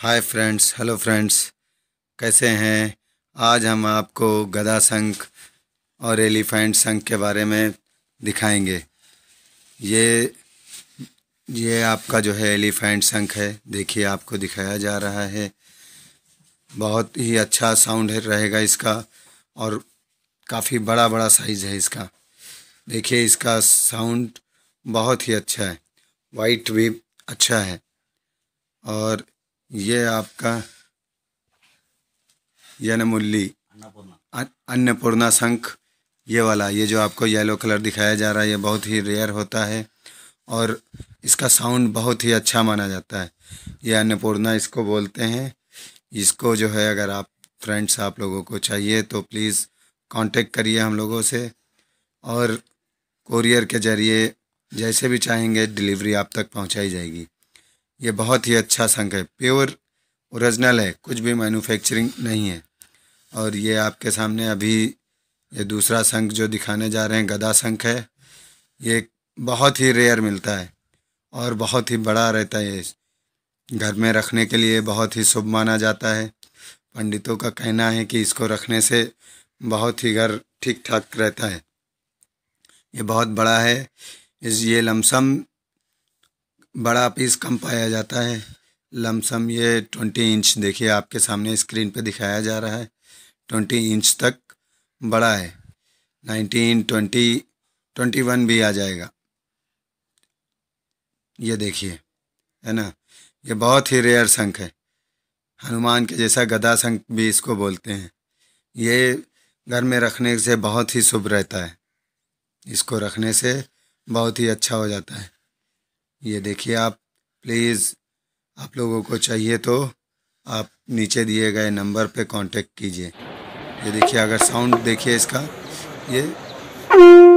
hi friends hello friends कैसे हैं आज हम आपको गदा संख और एलिफेंट संख के बारे में दिखाएंगे ये ये आपका जो है एलिफेंट संख है देखिए आपको दिखाया जा रहा है बहुत ही अच्छा साउंड है रहेगा इसका और काफ़ी बड़ा बड़ा साइज़ है इसका देखिए इसका साउंड बहुत ही अच्छा है वाइट भी अच्छा है और ये आपका यनमुल्ली अन्नपूर्णा शंख ये वाला ये जो आपको येलो कलर दिखाया जा रहा है ये बहुत ही रेयर होता है और इसका साउंड बहुत ही अच्छा माना जाता है ये अन्नपूर्णा इसको बोलते हैं इसको जो है अगर आप फ्रेंड्स आप लोगों को चाहिए तो प्लीज़ कांटेक्ट करिए हम लोगों से और कोरियर के ज़रिए जैसे भी चाहेंगे डिलीवरी आप तक पहुंचाई जाएगी ये बहुत ही अच्छा संघ है प्योर ओरिजिनल है कुछ भी मैन्युफैक्चरिंग नहीं है और ये आपके सामने अभी ये दूसरा संघ जो दिखाने जा रहे हैं गदा संख है ये बहुत ही रेयर मिलता है और बहुत ही बड़ा रहता है ये घर में रखने के लिए बहुत ही शुभ माना जाता है पंडितों का कहना है कि इसको रखने से बहुत ही घर ठीक ठाक रहता है ये बहुत बड़ा है इस ये लमसम बड़ा पीस कम पाया जाता है लमसम ये ट्वेंटी इंच देखिए आपके सामने स्क्रीन पे दिखाया जा रहा है ट्वेंटी इंच तक बड़ा है नाइनटीन ट्वेंटी ट्वेंटी वन भी आ जाएगा ये देखिए है ना ये बहुत ही रेयर शंख है हनुमान के जैसा गदा शंख भी इसको बोलते हैं ये घर में रखने से बहुत ही शुभ रहता है इसको रखने से बहुत ही अच्छा हो जाता है ये देखिए आप प्लीज़ आप लोगों को चाहिए तो आप नीचे दिए गए नंबर पे कांटेक्ट कीजिए ये देखिए अगर साउंड देखिए इसका ये